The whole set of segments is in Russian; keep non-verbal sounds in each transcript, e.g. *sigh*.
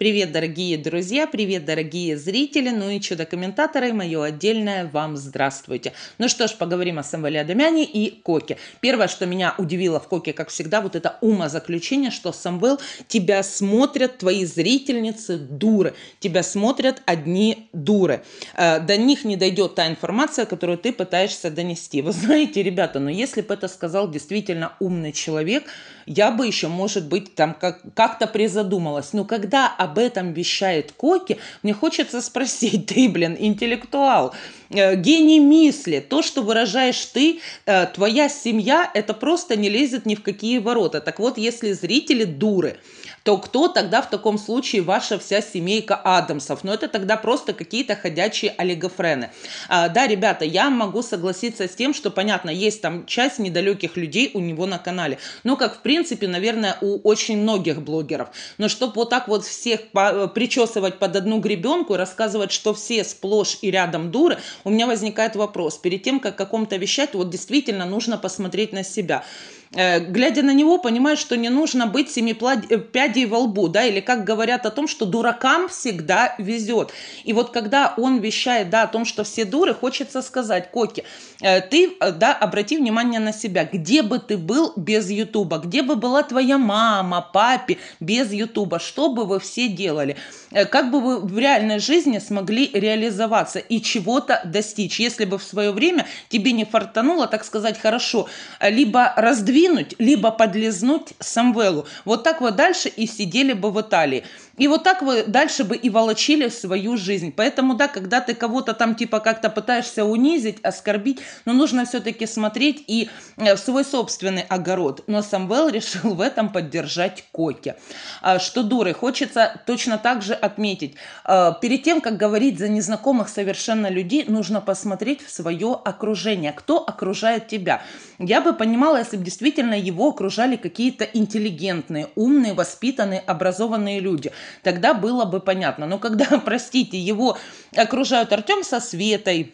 Привет, дорогие друзья, привет, дорогие зрители, ну и чудо-комментаторы, мое отдельное вам здравствуйте. Ну что ж, поговорим о Самвеле Адамяне и Коке. Первое, что меня удивило в Коке, как всегда, вот это умозаключение, что Самвел, тебя смотрят твои зрительницы дуры, тебя смотрят одни дуры. Э, до них не дойдет та информация, которую ты пытаешься донести. Вы знаете, ребята, но ну если бы это сказал действительно умный человек, я бы еще, может быть, там как-то призадумалась. Но когда об этом вещает Коки, мне хочется спросить, *laughs* ты, блин, интеллектуал, э, гений мысли, то, что выражаешь ты, э, твоя семья, это просто не лезет ни в какие ворота. Так вот, если зрители дуры, то кто тогда в таком случае ваша вся семейка Адамсов? Но ну, это тогда просто какие-то ходячие олигофрены. А, да, ребята, я могу согласиться с тем, что, понятно, есть там часть недалеких людей у него на канале. Ну, как, в принципе, наверное, у очень многих блогеров. Но чтобы вот так вот всех по э, причесывать под одну гребенку и рассказывать, что все сплошь и рядом дуры, у меня возникает вопрос. Перед тем, как каком-то вещать, вот действительно нужно посмотреть на себя. Э, глядя на него, понимаешь, что не нужно быть семи э, пядей во лбу, да, или как говорят о том, что дуракам всегда везет. И вот когда он вещает, да, о том, что все дуры, хочется сказать, Коки, э, ты, да, обрати внимание на себя, где бы ты был без Ютуба, где бы была твоя мама, папе без Ютуба, что бы вы все делали, как бы вы в реальной жизни смогли реализоваться и чего-то достичь, если бы в свое время тебе не фартануло, так сказать, хорошо, либо раздвинуть подвинуть, либо подлизнуть Самвелу. Вот так вот дальше и сидели бы в Италии. И вот так вы дальше бы и волочили свою жизнь. Поэтому, да, когда ты кого-то там типа как-то пытаешься унизить, оскорбить, но ну, нужно все-таки смотреть и в э, свой собственный огород. Но Самвел решил в этом поддержать Коки. А что дуры, хочется точно так же отметить. А, перед тем, как говорить за незнакомых совершенно людей, нужно посмотреть в свое окружение. Кто окружает тебя? Я бы понимала, если бы действительно действительно его окружали какие-то интеллигентные, умные, воспитанные, образованные люди, тогда было бы понятно. Но когда, *laughs* простите, его окружают Артем со Светой,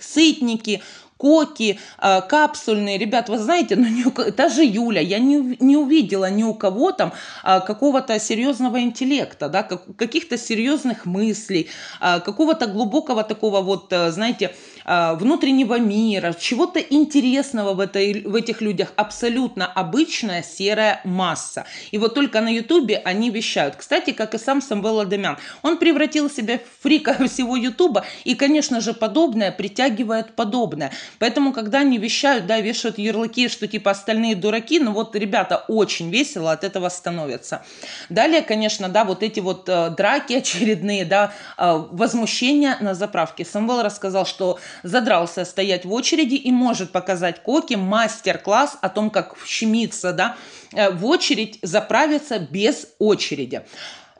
сытники, коки, а, капсульные. Ребят, вы знаете, ну, не, даже Юля, я не, не увидела ни у кого там а, какого-то серьезного интеллекта, да, каких-то серьезных мыслей, а, какого-то глубокого такого вот, э, знаете, Э, внутреннего мира, чего-то интересного в, этой, в этих людях, абсолютно обычная серая масса. И вот только на Ютубе они вещают. Кстати, как и сам Самвел Адамян. Он превратил себя в фрика *laughs* всего Ютуба, и, конечно же, подобное притягивает подобное. Поэтому, когда они вещают, да, вешают ярлыки, что типа остальные дураки, ну вот, ребята, очень весело от этого становятся Далее, конечно, да, вот эти вот э, драки *laughs* очередные, да, э, возмущения на заправке. Самвел рассказал, что задрался стоять в очереди и может показать Коке мастер-класс о том, как вщемиться, да, э, в очередь, заправиться без очереди.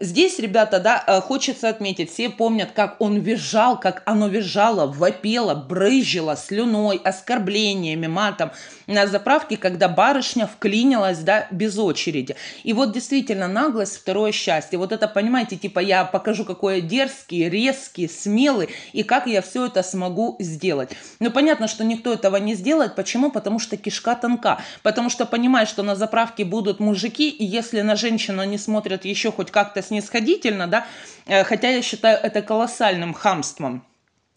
Здесь, ребята, да, э, хочется отметить, все помнят, как он визжал, как оно визжало, вопело, брызжило слюной, оскорблениями, матом на заправке, когда барышня вклинилась, да, без очереди. И вот действительно наглость – второе счастье. Вот это, понимаете, типа я покажу, какой я дерзкий, резкий, смелый, и как я все это смогу сделать. Но ну, понятно, что никто этого не сделает. Почему? Потому что кишка тонка. Потому что понимает, что на заправке будут мужики, и если на женщину они смотрят еще хоть как-то снисходительно, да, э, хотя я считаю это колоссальным хамством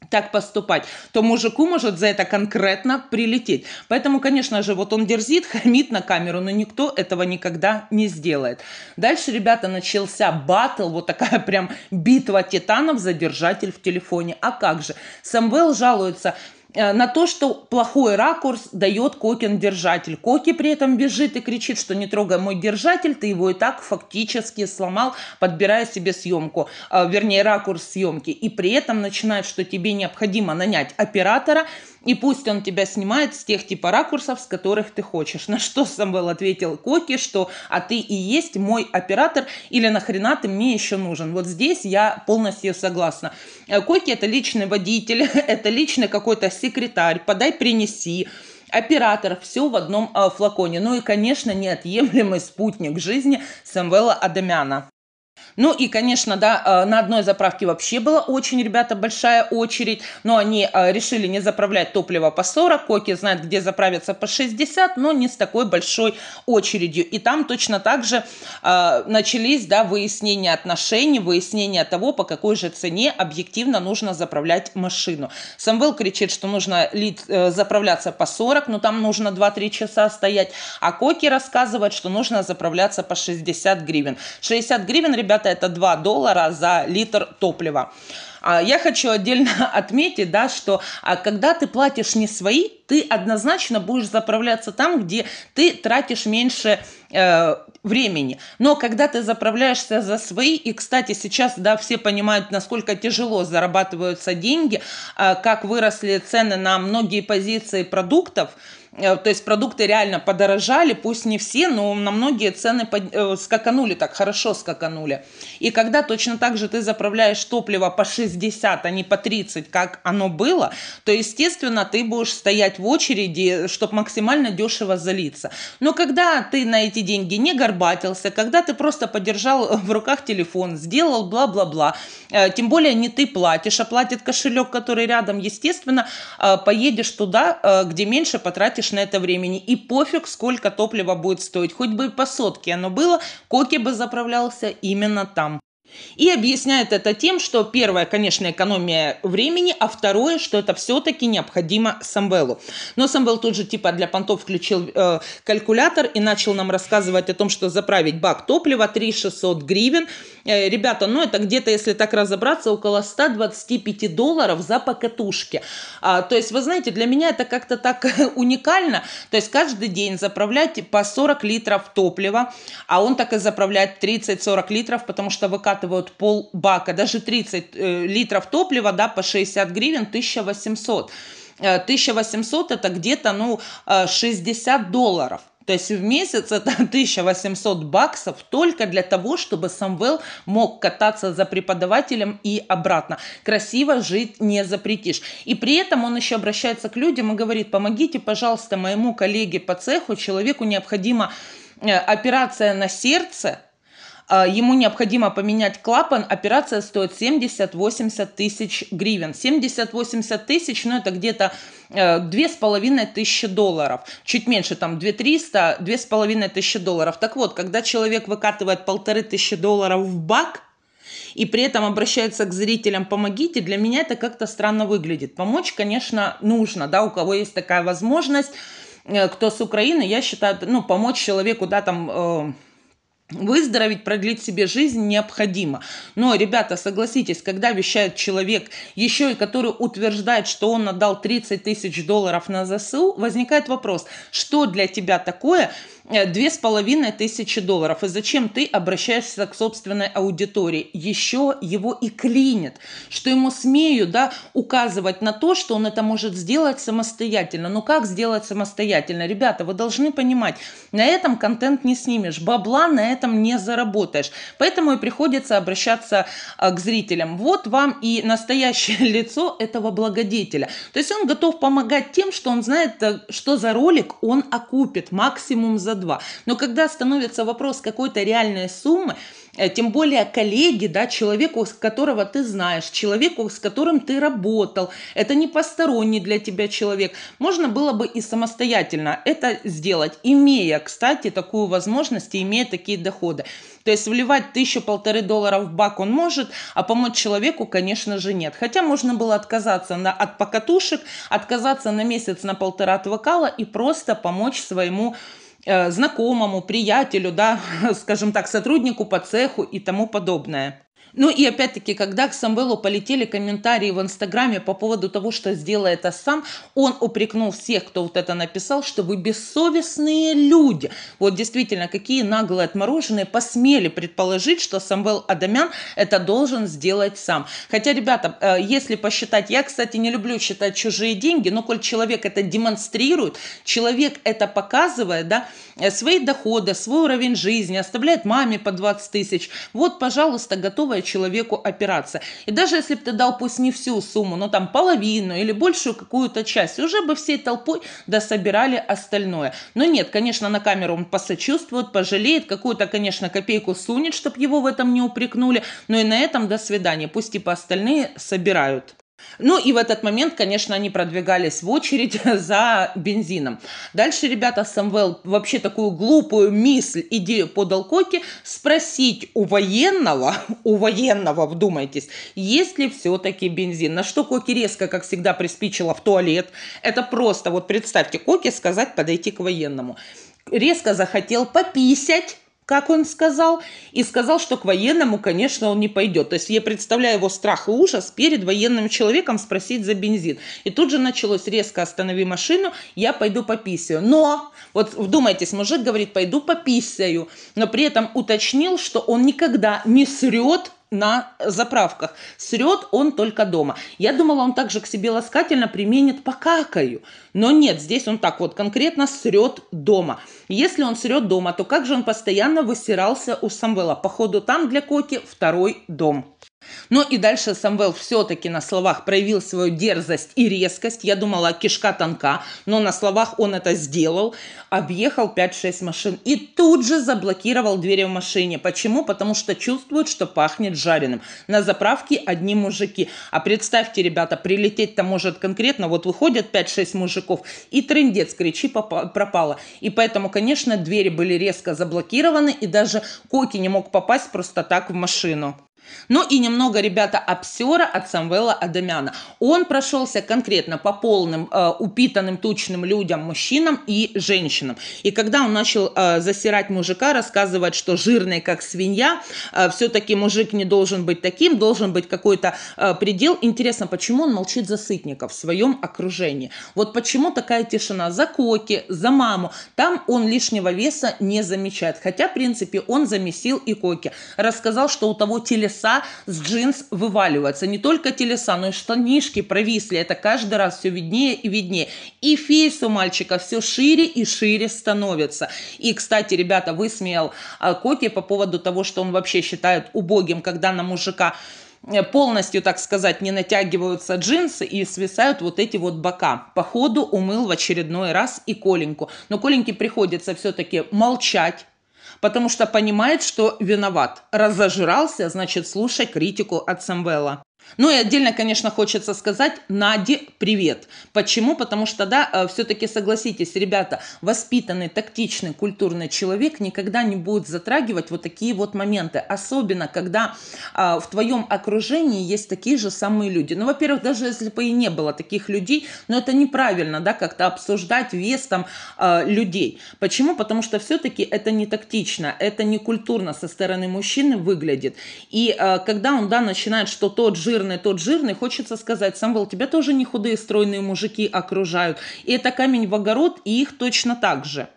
так поступать, то мужику может за это конкретно прилететь. Поэтому, конечно же, вот он дерзит, *laughs* хамит на камеру, но никто этого никогда не сделает. Дальше, ребята, начался батл, вот такая прям битва титанов, задержатель в телефоне. А как же? Самвел жалуется, Э, на то, что плохой ракурс дает Кокин держатель. Коки при этом бежит и кричит, что не трогай мой держатель, ты его и так фактически сломал, подбирая себе съемку, э, вернее ракурс съемки. И при этом начинает, что тебе необходимо нанять оператора – и пусть он тебя снимает с тех типа ракурсов, с которых ты хочешь. На что Самвел ответил Коки, что «а ты и есть мой оператор» или «нахрена ты мне еще нужен?» Вот здесь я полностью согласна. Э, Коки – это личный водитель, *laughs* это личный какой-то секретарь, подай, принеси оператор, все в одном э, флаконе. Ну и, конечно, неотъемлемый спутник жизни Самвела Адамяна. Ну и, конечно, да, э, на одной заправке вообще была очень, ребята, большая очередь, но они э, решили не заправлять топливо по 40, Коки знает, где заправиться по 60, но не с такой большой очередью. И там точно так же э, начались, да, выяснения отношений, выяснения того, по какой же цене объективно нужно заправлять машину. Самвел кричит, что нужно лить, э, заправляться по 40, но там нужно 2-3 часа стоять, а Коки рассказывает, что нужно заправляться по 60 гривен. 60 гривен, ребята, Трата – это 2 доллара за литр топлива. А, я хочу отдельно *laughs* отметить, да, что а, когда ты платишь не свои, ты однозначно будешь заправляться там, где ты тратишь меньше э, времени. Но когда ты заправляешься за свои, и, кстати, сейчас, да, все понимают, насколько тяжело зарабатываются деньги, э, как выросли цены на многие позиции продуктов – Э, то есть продукты реально подорожали, пусть не все, но на многие цены под... Э, скаканули так, хорошо скаканули. И когда точно так же ты заправляешь топливо по 60, а не по 30, как оно было, то, естественно, ты будешь стоять в очереди, чтобы максимально дешево залиться. Но когда ты на эти деньги не горбатился, когда ты просто подержал в руках телефон, сделал бла-бла-бла, э, тем более не ты платишь, а платит кошелек, который рядом, естественно, поедешь туда, где меньше потратишь потратишь на это времени. И пофиг, сколько топлива будет стоить. Хоть бы и по сотке оно было, Коки бы заправлялся именно там. И объясняет это тем, что первое, конечно, экономия времени, а второе, что это все-таки необходимо Самвелу. Но Самвел тут же типа для понтов включил э, калькулятор и начал нам рассказывать о том, что заправить бак топлива 3600 гривен – Э, ребята, ну это где-то, если так разобраться, около 125 долларов за покатушки. А, то есть, вы знаете, для меня это как-то так *laughs* уникально. То есть, каждый день заправлять по 40 литров топлива, а он так и заправляет 30-40 литров, потому что выкатывают пол бака, даже 30 э, литров топлива, да, по 60 гривен, 1800. 1800 э, это где-то, ну, 60 э, долларов. То есть в месяц это 1800 *laughs* баксов только для того, чтобы Самвел мог кататься за преподавателем и обратно. Красиво жить не запретишь. И при этом он еще обращается к людям и говорит, помогите, пожалуйста, моему коллеге по цеху, человеку необходима э, операция на сердце, а, ему необходимо поменять клапан, операция стоит 70-80 тысяч гривен. 70-80 тысяч, ну это где-то э, две с половиной тысячи долларов. Чуть меньше, там, две триста, две с половиной тысячи долларов. Так вот, когда человек выкатывает полторы тысячи долларов в бак, и при этом обращается к зрителям «помогите», для меня это как-то странно выглядит. Помочь, конечно, нужно, да, у кого есть такая возможность, э, кто с Украины, я считаю, ну, помочь человеку, да, там, э, Выздороветь, продлить себе жизнь необходимо. Но, ребята, согласитесь, когда вещает человек, еще и который утверждает, что он отдал 30 тысяч долларов на ЗСУ, возникает вопрос, что для тебя такое э, две с половиной тысячи долларов? И зачем ты обращаешься к собственной аудитории? Еще его и клинит, что ему смею да, указывать на то, что он это может сделать самостоятельно. Но как сделать самостоятельно? Ребята, вы должны понимать, на этом контент не снимешь. Бабла на это этом не заработаешь. Поэтому и приходится обращаться а, к зрителям. Вот вам и настоящее *laughs* лицо этого благодетеля. То есть он готов помогать тем, что он знает, э, что за ролик он окупит максимум за два. Но когда становится вопрос какой-то реальной суммы, Э, тем более коллеги, да, человеку, с которого ты знаешь, человеку, с которым ты работал. Это не посторонний для тебя человек. Можно было бы и самостоятельно это сделать, имея, кстати, такую возможность и имея такие доходы. То есть вливать тысячу-полторы долларов в бак он может, а помочь человеку, конечно же, нет. Хотя можно было отказаться на, от покатушек, отказаться на месяц на полтора от вокала и просто помочь своему Э, знакомому, приятелю, да, *laughs* скажем так, сотруднику по цеху и тому подобное. Ну и опять-таки, когда к Самвелу полетели комментарии в Инстаграме по поводу того, что сделает сам, он упрекнул всех, кто вот это написал, что вы бессовестные люди. Вот действительно, какие наглые отмороженные посмели предположить, что Самвел Адамян это должен сделать сам. Хотя, ребята, э, если посчитать, я, кстати, не люблю считать чужие деньги, но коль человек это демонстрирует, человек это показывает, да, э, свои доходы, свой уровень жизни, оставляет маме по 20 тысяч, вот, пожалуйста, готовы человеку опираться. И даже если бы ты дал пусть не всю сумму, но там половину или большую какую-то часть, уже бы всей толпой дособирали остальное. Но нет, конечно, на камеру он посочувствует, пожалеет, какую-то, конечно, копейку сунет, чтобы его в этом не упрекнули, но и на этом до свидания. Пусть типа остальные собирают. Ну и в этот момент, конечно, они продвигались в очередь *laughs* за бензином. Дальше ребята Самвел вообще такую глупую мысль, идею подал Коки, спросить у военного, *laughs* у военного, вдумайтесь, есть ли все-таки бензин. На что Коки резко, как всегда, приспичила в туалет. Это просто, вот представьте, Коки сказать подойти к военному резко захотел пописать, как он сказал, и сказал, что к военному, конечно, он не пойдет. То есть я представляю его страх и ужас перед военным человеком спросить за бензин. И тут же началось резко останови машину, я пойду пописаю. Но, вот вдумайтесь, мужик говорит, пойду пописаю, но при этом уточнил, что он никогда не срет на заправках. Срет он только дома. Я думала, он также к себе ласкательно применит покакаю. Но нет, здесь он так вот конкретно срет дома. Если он срет дома, то как же он постоянно высирался у Самвела? Походу, там для Коки второй дом. Но ну и дальше Самвел все-таки на словах проявил свою дерзость и резкость. Я думала, кишка тонка, но на словах он это сделал. Объехал 5-6 машин и тут же заблокировал двери в машине. Почему? Потому что чувствует, что пахнет жареным. На заправке одни мужики. А представьте, ребята, прилететь-то может конкретно. Вот выходят 5-6 мужиков и трындец, кричи, пропало. И поэтому, конечно, двери были резко заблокированы и даже Коки не мог попасть просто так в машину. Ну и немного, ребята, обсера от Самвела Адамяна. Он прошелся конкретно по полным, э, упитанным, тучным людям, мужчинам и женщинам. И когда он начал э, засирать мужика, рассказывать, что жирный, как свинья, э, все-таки мужик не должен быть таким, должен быть какой-то э, предел. Интересно, почему он молчит за сытников в своем окружении? Вот почему такая тишина за Коки, за маму? Там он лишнего веса не замечает. Хотя, в принципе, он замесил и Коки. Рассказал, что у того телес телеса с джинс вываливаются. Не только телеса, но и штанишки провисли. Это каждый раз все виднее и виднее. И фейс у мальчика все шире и шире становится. И, кстати, ребята, высмеял а, Коки по поводу того, что он вообще считает убогим, когда на мужика э, полностью, так сказать, не натягиваются джинсы и свисают вот эти вот бока. Походу умыл в очередной раз и Коленьку. Но Коленьке приходится все-таки молчать, потому что понимает, что виноват. Разожрался, значит, слушай критику от Самвела. Ну и отдельно, конечно, хочется сказать Наде привет. Почему? Потому что, да, э, все-таки согласитесь, ребята, воспитанный, тактичный, культурный человек никогда не будет затрагивать вот такие вот моменты. Особенно, когда а, в твоем окружении есть такие же самые люди. Ну, во-первых, даже если бы и не было таких людей, но это неправильно, да, как-то обсуждать вес там а, людей. Почему? Потому что все-таки это не тактично, это не культурно со стороны мужчины выглядит. И а, когда он, да, начинает, что тот же жирный, тот жирный, хочется сказать, Самвел, тебя тоже не худые стройные мужики окружают. И это камень в огород, и их точно так же.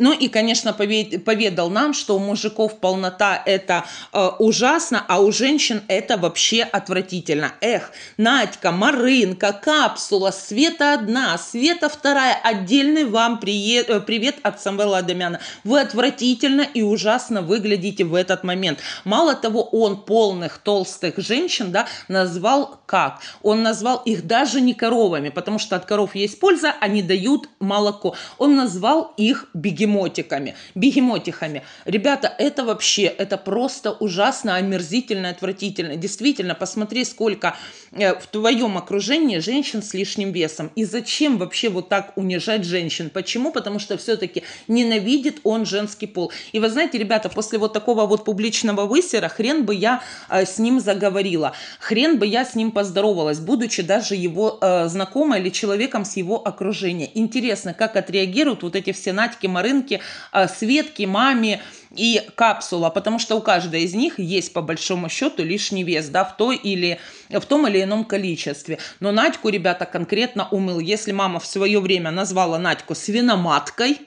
Ну и, конечно, поведал нам, что у мужиков полнота это э, ужасно, а у женщин это вообще отвратительно. Эх, Надька, Марынка, Капсула, Света одна, Света вторая, отдельный вам прие... Э, привет от Самвела Адамяна. Вы отвратительно и ужасно выглядите в этот момент. Мало того, он полных толстых женщин да, назвал как? Он назвал их даже не коровами, потому что от коров есть польза, они дают молоко. Он назвал их бегемотами бегемотиками, бегемотихами. Ребята, это вообще, это просто ужасно, омерзительно, отвратительно. Действительно, посмотри, сколько э, в твоем окружении женщин с лишним весом. И зачем вообще вот так унижать женщин? Почему? Потому что все-таки ненавидит он женский пол. И вы знаете, ребята, после вот такого вот публичного высера, хрен бы я э, с ним заговорила, хрен бы я с ним поздоровалась, будучи даже его э, знакомой или человеком с его окружения. Интересно, как отреагируют вот эти все Надьки, Марин. Ленке, а, Светке, маме и капсула, потому что у каждой из них есть по большому счету лишний вес, да, в, той или, в том или ином количестве. Но Надьку, ребята, конкретно умыл. Если мама в свое время назвала Надьку свиноматкой,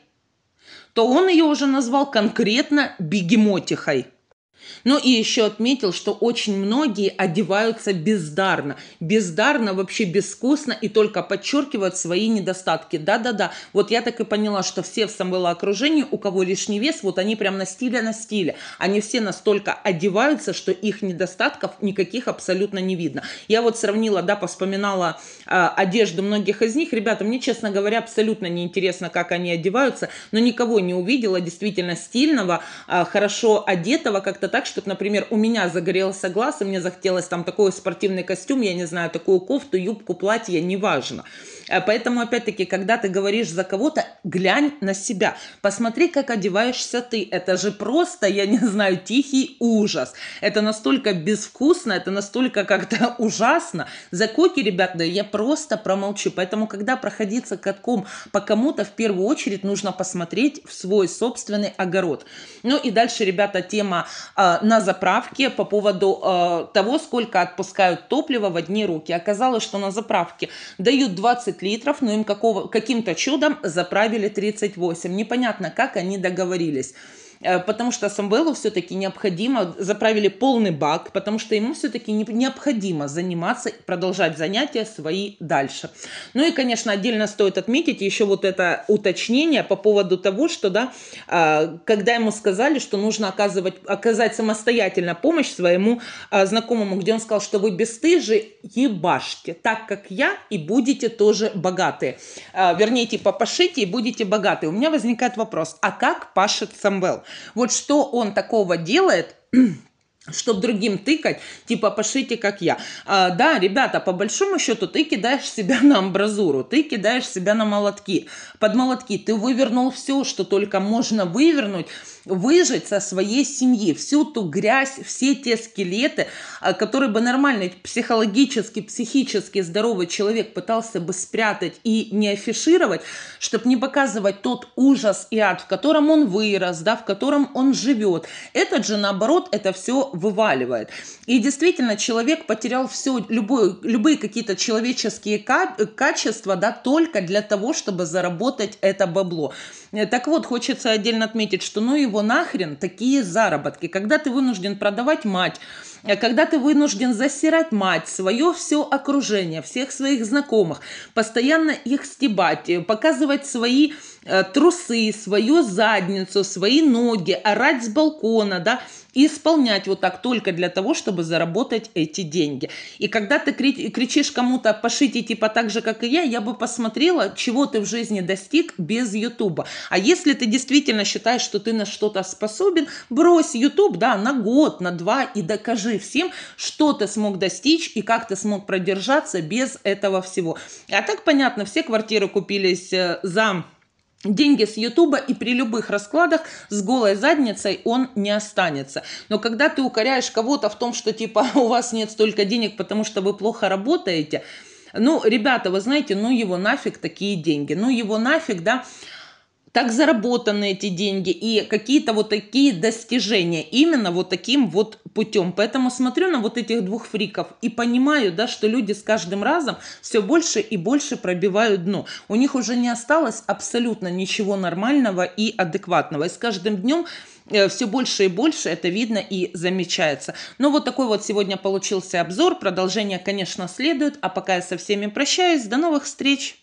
то он ее уже назвал конкретно бегемотихой. Ну и еще отметил, что очень многие одеваются бездарно. Бездарно, вообще безвкусно и только подчеркивают свои недостатки. Да-да-да, вот я так и поняла, что все в самом окружении у кого лишний вес, вот они прям на стиле на стиле. Они все настолько одеваются, что их недостатков никаких абсолютно не видно. Я вот сравнила, да, поспоминала э, одежду многих из них. Ребята, мне, честно говоря, абсолютно неинтересно, как они одеваются, но никого не увидела действительно стильного, э, хорошо одетого, как-то так, чтобы, например, у меня загорелся глаз, и мне захотелось там такой спортивный костюм, я не знаю, такую кофту, юбку, платье, неважно. Э, поэтому, опять-таки, когда ты говоришь за кого-то, глянь на себя. Посмотри, как одеваешься ты. Это же просто, я не знаю, тихий ужас. Это настолько безвкусно, это настолько как-то *laughs* ужасно. За коки, ребята, я просто промолчу. Поэтому, когда проходиться катком по кому-то, в первую очередь нужно посмотреть в свой собственный огород. Ну и дальше, ребята, тема э, на заправке по поводу э, того, сколько отпускают топлива в одни руки. Оказалось, что на заправке дают 20 20 литров, но им какого, каким-то чудом заправили 38. Непонятно, как они договорились. Э, потому что Самвелу все-таки необходимо, заправили полный бак, потому что ему все-таки необходимо заниматься, продолжать занятия свои дальше. Ну и, конечно, отдельно стоит отметить еще вот это уточнение по поводу того, что, да, э, когда ему сказали, что нужно оказывать, оказать самостоятельно помощь своему э, знакомому, где он сказал, что вы бесстыжи, ебашьте, так как я, и будете тоже богатые, Вернее, типа, пошите и будете богаты. У меня возникает вопрос, а как пашет Самвел? Вот что он такого делает, *clears throat* чтобы другим тыкать, типа пошите как я. А, да, ребята, по большому счету ты кидаешь себя на амбразуру, ты кидаешь себя на молотки. Под молотки ты вывернул все, что только можно вывернуть, выжить со своей семьи, всю ту грязь, все те скелеты, а, которые бы нормальный психологически, психически здоровый человек пытался бы спрятать и не афишировать, чтобы не показывать тот ужас и ад, в котором он вырос, да, в котором он живет. Этот же, наоборот, это все вываливает. И действительно, человек потерял все, любое, любые какие-то человеческие качества, да, только для того, чтобы заработать это бабло. Э, так вот, хочется отдельно отметить, что ну и его нахрен такие заработки, когда ты вынужден продавать мать, э, когда ты вынужден засирать мать, свое все окружение, всех своих знакомых, постоянно их стебать, э, показывать свои э, трусы, свою задницу, свои ноги, орать с балкона, да, и исполнять вот так только для того, чтобы заработать эти деньги. И когда ты кричишь кому-то «пошите типа так же, как и я», я бы посмотрела, чего ты в жизни достиг без Ютуба. А если ты действительно считаешь, что ты на что-то способен, брось Ютуб, да, на год, на два и докажи всем, что ты смог достичь и как ты смог продержаться без этого всего. А так, понятно, все квартиры купились э, за деньги с Ютуба, и при любых раскладах с голой задницей он не останется. Но когда ты укоряешь кого-то в том, что типа *laughs* у вас нет столько денег, потому что вы плохо работаете, ну, ребята, вы знаете, ну его нафиг такие деньги, ну его нафиг, да, так заработаны эти деньги и какие-то вот такие достижения именно вот таким вот путем. Поэтому смотрю на вот этих двух фриков и понимаю, да, что люди с каждым разом все больше и больше пробивают дно. У них уже не осталось абсолютно ничего нормального и адекватного. И с каждым днем э, все больше и больше это видно и замечается. Ну вот такой вот сегодня получился обзор. Продолжение, конечно, следует. А пока я со всеми прощаюсь. До новых встреч!